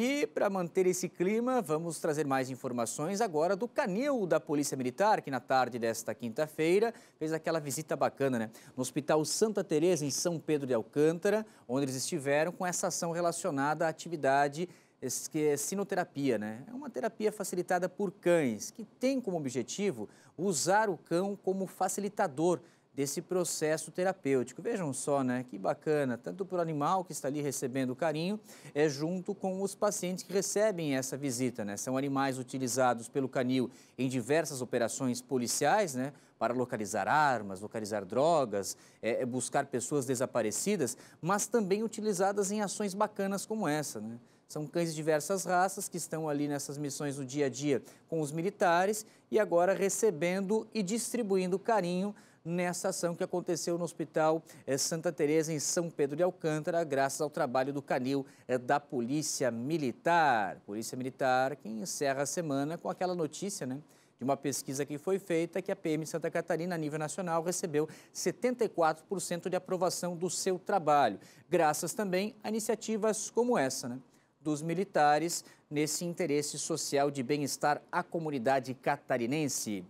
E para manter esse clima, vamos trazer mais informações agora do canil da Polícia Militar, que na tarde desta quinta-feira fez aquela visita bacana, né? No Hospital Santa Teresa em São Pedro de Alcântara, onde eles estiveram com essa ação relacionada à atividade que é sinoterapia, né? É uma terapia facilitada por cães, que tem como objetivo usar o cão como facilitador desse processo terapêutico. Vejam só, né? Que bacana, tanto para o animal que está ali recebendo o carinho, é junto com os pacientes que recebem essa visita, né? São animais utilizados pelo canil em diversas operações policiais, né? Para localizar armas, localizar drogas, é, é, buscar pessoas desaparecidas, mas também utilizadas em ações bacanas como essa, né? São cães de diversas raças que estão ali nessas missões do dia a dia com os militares e agora recebendo e distribuindo carinho nessa ação que aconteceu no Hospital eh, Santa Teresa em São Pedro de Alcântara, graças ao trabalho do canil eh, da Polícia Militar. Polícia Militar que encerra a semana com aquela notícia, né? de uma pesquisa que foi feita que a PM Santa Catarina, a nível nacional, recebeu 74% de aprovação do seu trabalho, graças também a iniciativas como essa, né? dos militares nesse interesse social de bem-estar à comunidade catarinense.